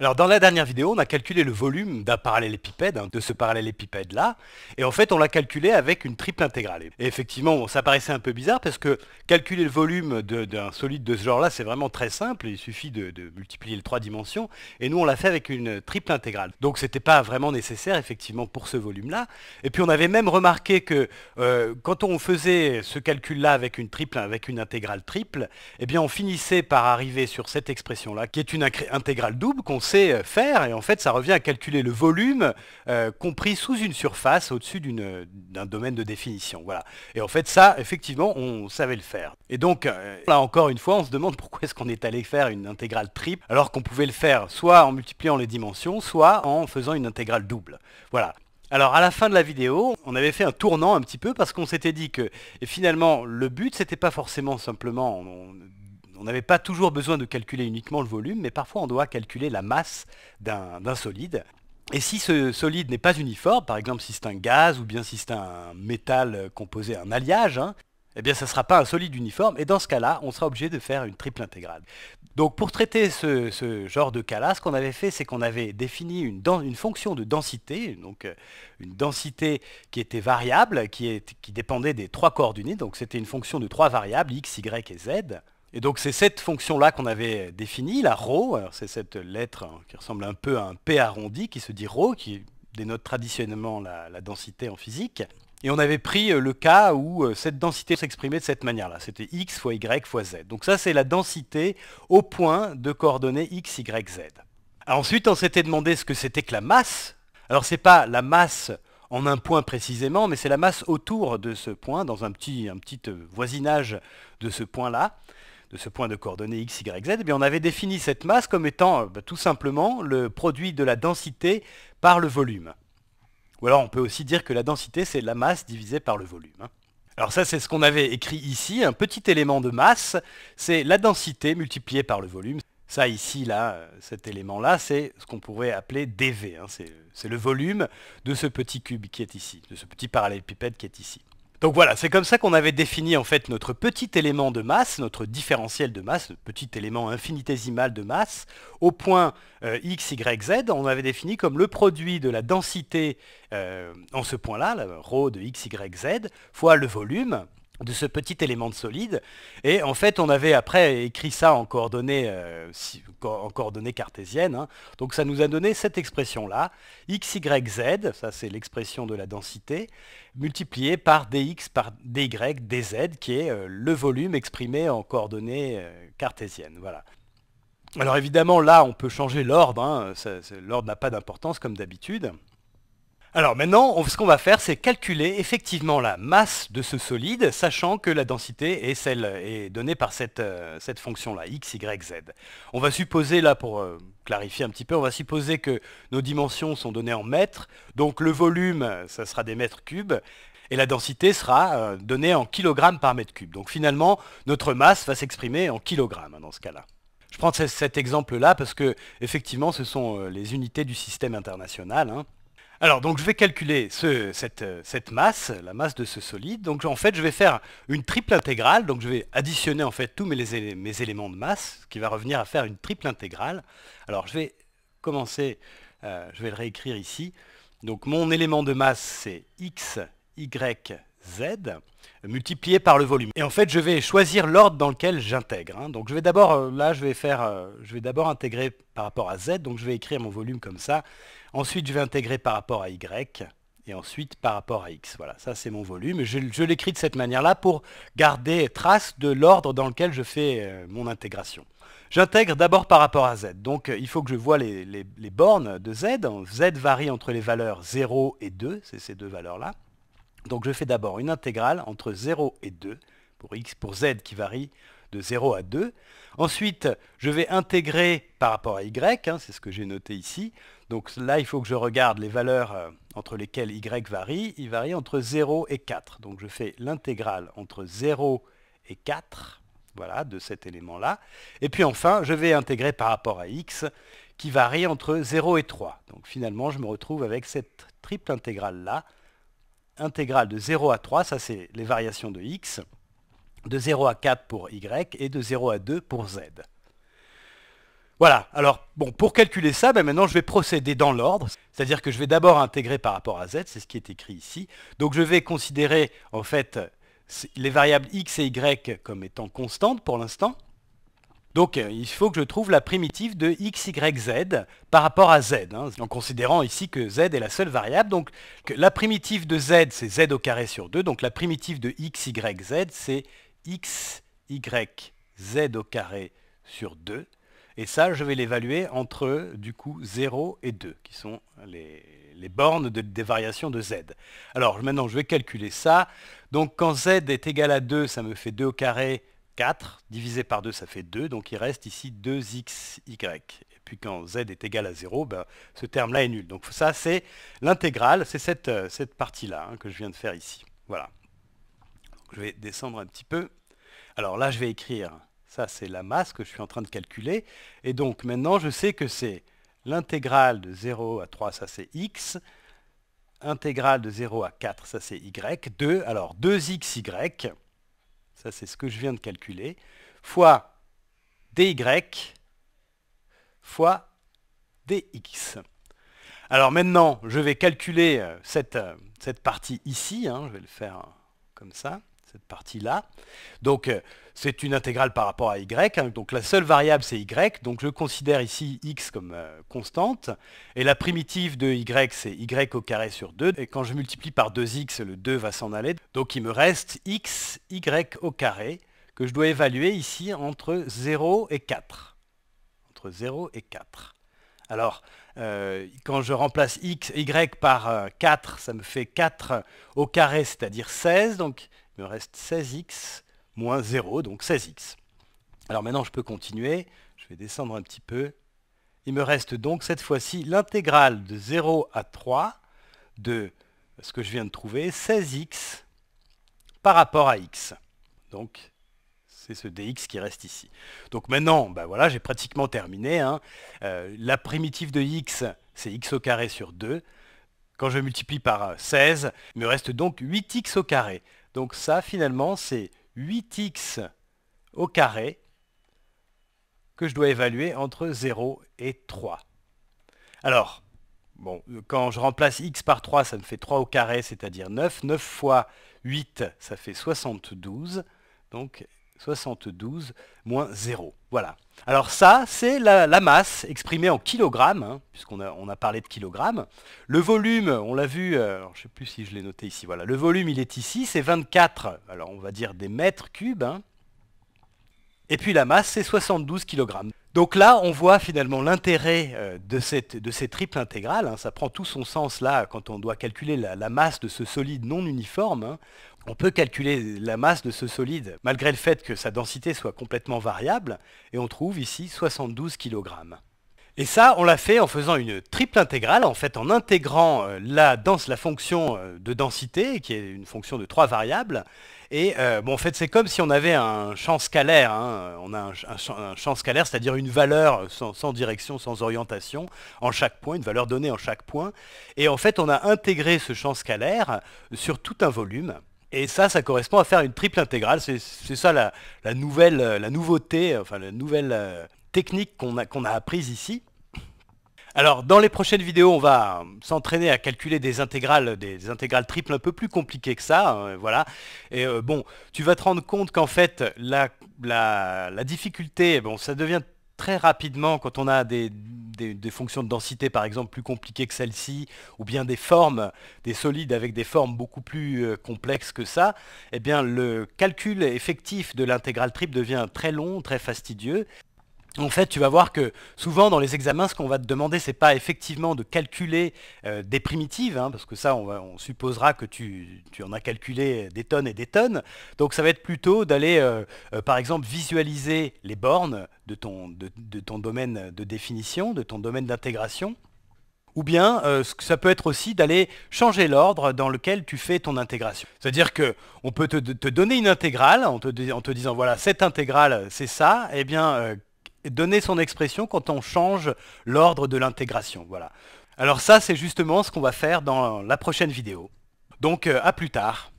Alors dans la dernière vidéo, on a calculé le volume d'un parallélépipède, hein, de ce parallélépipède là, et en fait on l'a calculé avec une triple intégrale. Et effectivement, ça paraissait un peu bizarre parce que calculer le volume d'un solide de ce genre là, c'est vraiment très simple, il suffit de, multiplier les trois dimensions, et nous on l'a fait avec une triple intégrale. Donc c'était pas vraiment nécessaire effectivement pour ce volume là. Et puis on avait même remarqué que euh, quand on faisait ce calcul là avec une triple, avec une intégrale triple, eh bien on finissait par arriver sur cette expression là, qui est une intégrale double euh, faire, et en fait ça revient à calculer le volume euh, compris sous une surface au-dessus d'une euh, d'un domaine de définition. Voilà. Et en fait ça, effectivement, on savait le faire. Et donc, là encore une fois, on se demande pourquoi est-ce qu'on est allé faire une intégrale triple, alors qu'on pouvait le faire soit en multipliant les dimensions, soit en faisant une intégrale double. Voilà. Alors à la fin de la vidéo, on avait fait un tournant un petit peu parce qu'on s'était dit que finalement le but c'était pas forcément simplement on n'avait pas toujours besoin de calculer uniquement le volume, mais parfois on doit calculer la masse d'un solide. Et si ce solide n'est pas uniforme, par exemple si c'est un gaz ou bien si c'est un métal composé, un alliage, hein, eh bien ça ne sera pas un solide uniforme, et dans ce cas-là, on sera obligé de faire une triple intégrale. Donc pour traiter ce, genre de cas-là, ce qu'on avait fait, c'est qu'on avait défini une, fonction de densité, donc euh, une densité qui était variable, qui dépendait des trois coordonnées, donc c'était une fonction de trois variables, x, y et z, et donc c'est cette fonction-là qu'on avait définie, la ρ, c'est cette lettre hein, qui ressemble un peu à un P arrondi qui se dit ρ, qui dénote traditionnellement la, densité en physique. Et on avait pris euh, le cas où euh, cette densité s'exprimait de cette manière-là. C'était x fois y fois z. Donc ça, c'est la densité au point de coordonnées x, y, z. ensuite, on s'était demandé ce que c'était que la masse. Alors c'est pas la masse en un point précisément, mais c'est la masse autour de ce point, dans petit, un petit euh, voisinage de ce point-là de ce point de coordonnées x, y, z, eh bien on avait défini cette masse comme étant euh, bah, tout simplement le produit de la densité par le volume. Ou alors on peut aussi dire que la densité, c'est la masse divisée par le volume. Hein. Alors ça, c'est ce qu'on avait écrit ici, un petit élément de masse, c'est la densité multipliée par le volume. Ça ici, là, euh, cet élément-là, c'est ce qu'on pourrait appeler dV. Hein. Euh, c'est le volume de ce petit cube qui est ici, de ce petit parallélépipède qui est ici. Donc voilà, c'est comme ça qu'on avait défini en fait notre petit élément de masse, notre différentiel de masse, notre petit élément infinitésimal de masse, au point euh, x, y, z, on avait défini comme le produit de la densité euh, en ce point-là, la rho de x, y, z, fois le volume, de ce petit élément de solide. Et en fait, on avait après écrit ça en coordonnées, euh, en coordonnées cartésiennes. Hein. Donc ça nous a donné cette expression-là, x, y, z, ça c'est l'expression de la densité, multipliée par dx par dy, dz, qui est euh, le volume exprimé en coordonnées euh, cartésiennes. Voilà. Alors évidemment, là, on peut changer l'ordre. Hein, l'ordre n'a pas d'importance comme d'habitude. Alors maintenant, ce qu'on va faire, c'est calculer effectivement la masse de ce solide, sachant que la densité est celle est donnée par cette, euh, fonction-là, x, y, z. On va supposer, là pour euh, clarifier un petit peu, on va supposer que nos dimensions sont données en mètres, donc le volume, ça sera des mètres cubes, et la densité sera euh, donnée en kilogrammes par mètre cube. Donc finalement, notre masse va s'exprimer en kilogrammes hein, dans ce cas-là. Je prends cet exemple-là parce que effectivement, ce sont les unités du système international. Hein. Alors donc je vais calculer euh, cette, masse, la masse de ce solide. Donc en fait je vais faire une triple intégrale, donc je vais additionner en fait tous mes, éléments de masse, ce qui va revenir à faire une triple intégrale. Alors je vais commencer, euh, je vais le réécrire ici. Donc mon élément de masse c'est x, y, Z multiplié par le volume. Et en fait, je vais choisir l'ordre dans lequel j'intègre. Hein. Donc je vais d'abord, euh, là, je vais faire, euh, je vais d'abord intégrer par rapport à Z, donc je vais écrire mon volume comme ça. Ensuite, je vais intégrer par rapport à Y, et ensuite par rapport à X. Voilà, ça c'est mon volume. Je, l'écris de cette manière-là pour garder trace de l'ordre dans lequel je fais euh, mon intégration. J'intègre d'abord par rapport à Z. Donc il faut que je vois les bornes de Z. Z varie entre les valeurs 0 et 2, c'est ces deux valeurs-là. Donc je fais d'abord une intégrale entre 0 et 2 pour x pour z qui varie de 0 à 2. Ensuite, je vais intégrer par rapport à y, hein, c'est ce que j'ai noté ici. Donc là, il faut que je regarde les valeurs euh, entre lesquelles y varie. Il varie entre 0 et 4. Donc je fais l'intégrale entre 0 et 4, voilà, de cet élément-là. Et puis enfin, je vais intégrer par rapport à x, qui varie entre 0 et 3. Donc finalement, je me retrouve avec cette triple intégrale-là, intégrale de 0 à 3, ça c'est les variations de x, de 0 à 4 pour y et de 0 à 2 pour z. Voilà, alors bon, pour calculer ça, ben, maintenant je vais procéder dans l'ordre, c'est-à-dire que je vais d'abord intégrer par rapport à z, c'est ce qui est écrit ici. Donc je vais considérer en fait les variables x et y comme étant constantes pour l'instant, donc euh, il faut que je trouve la primitive de x, y, z par rapport à z, hein, en considérant ici que z est la seule variable. Donc la primitive de z, c'est z au carré sur 2, donc la primitive de x, y, z, c'est x, y, z au carré sur 2. Et ça, je vais l'évaluer entre, du coup, 0 et 2, qui sont les, bornes des variations de z. Alors, maintenant, je vais calculer ça. Donc, quand z est égal à 2, ça me fait 2 au carré 4, divisé par 2 ça fait 2, donc il reste ici 2xy. Et puis quand z est égal à 0, ben, ce terme-là est nul. Donc ça c'est l'intégrale, c'est cette, euh, cette partie-là hein, que je viens de faire ici. Voilà. je vais descendre un petit peu. Alors là je vais écrire, ça c'est la masse que je suis en train de calculer. Et donc maintenant je sais que c'est l'intégrale de 0 à 3, ça c'est x, intégrale de 0 à 4, ça c'est y, 2, alors 2xy, ça c'est ce que je viens de calculer, fois dy fois dx. Alors maintenant, je vais calculer euh, euh, cette, partie ici, hein, je vais le faire comme ça cette partie-là. Donc euh, c'est une intégrale par rapport à y. Hein. donc la seule variable c'est y. Donc je considère ici x comme euh, constante. Et la primitive de y c'est y au carré sur 2. Et quand je multiplie par 2x, le 2 va s'en aller. Donc il me reste x, y au carré que je dois évaluer ici entre 0 et 4. Entre 0 et 4. Alors, euh, quand je remplace x, y par 4, ça me fait 4 au carré, c'est-à-dire 16. Donc me reste 16x moins 0, donc 16x. Alors maintenant, je peux continuer. Je vais descendre un petit peu. Il me reste donc cette fois-ci l'intégrale de 0 à 3 de ce que je viens de trouver, 16x par rapport à x. Donc c'est ce dx qui reste ici. Donc maintenant, ben voilà, j'ai pratiquement terminé. Hein. Euh, la primitive de x, c'est x au carré sur 2. Quand je multiplie par 16, il me reste donc 8x au carré. Donc ça, finalement, c'est 8x au carré que je dois évaluer entre 0 et 3. Alors, bon, quand je remplace x par 3, ça me fait 3 au carré, c'est-à-dire 9. 9 fois 8, ça fait 72. Donc 72 moins 0. Voilà. Alors ça, c'est la, masse exprimée en kilogrammes, hein, puisqu'on a, on a, parlé de kilogrammes. Le volume, on l'a vu, euh, je ne sais plus si je l'ai noté ici, voilà. Le volume, il est ici, c'est 24, alors on va dire des mètres cubes. Hein. Et puis la masse, c'est 72 kilogrammes. Donc là, on voit finalement l'intérêt euh, de, cette, triple ces triples intégrales. Hein. ça prend tout son sens là quand on doit calculer la, masse de ce solide non uniforme. Hein. On peut calculer la masse de ce solide malgré le fait que sa densité soit complètement variable. Et on trouve ici 72 kg. Et ça, on l'a fait en faisant une triple intégrale, en fait en intégrant euh, la, la fonction euh, de densité, qui est une fonction de trois variables. Et euh, bon, en fait, c'est comme si on avait un champ scalaire. Hein. On a un, champ scalaire, c'est-à-dire une valeur sans, direction, sans orientation, en chaque point, une valeur donnée en chaque point. Et en fait, on a intégré ce champ scalaire sur tout un volume. Et ça, ça correspond à faire une triple intégrale. C'est ça la, la, nouvelle, la nouveauté, enfin la nouvelle technique qu'on a, qu'on a apprise ici. Alors, dans les prochaines vidéos, on va s'entraîner à calculer des intégrales, des intégrales triples un peu plus compliquées que ça, hein, voilà. Et euh, bon, tu vas te rendre compte qu'en fait, la, difficulté, bon, ça devient très rapidement quand on a des, fonctions de densité, par exemple, plus compliquées que celle-ci, ou bien des formes, des solides avec des formes beaucoup plus euh, complexes que ça, eh bien, le calcul effectif de l'intégrale triple devient très long, très fastidieux. En fait, tu vas voir que souvent dans les examens, ce qu'on va te demander, c'est pas effectivement de calculer euh, des primitives, hein, parce que ça, on, supposera que tu, en as calculé des tonnes et des tonnes. Donc ça va être plutôt d'aller, euh, euh, par exemple, visualiser les bornes de ton, domaine de définition, de ton domaine d'intégration. Ou bien ça peut être aussi d'aller changer l'ordre dans lequel tu fais ton intégration. C'est-à-dire qu'on peut te, donner une intégrale en te, disant voilà cette intégrale c'est ça, et eh bien donner son expression quand on change l'ordre de l'intégration. Voilà. Alors ça, c'est justement ce qu'on va faire dans la prochaine vidéo. Donc euh, à plus tard.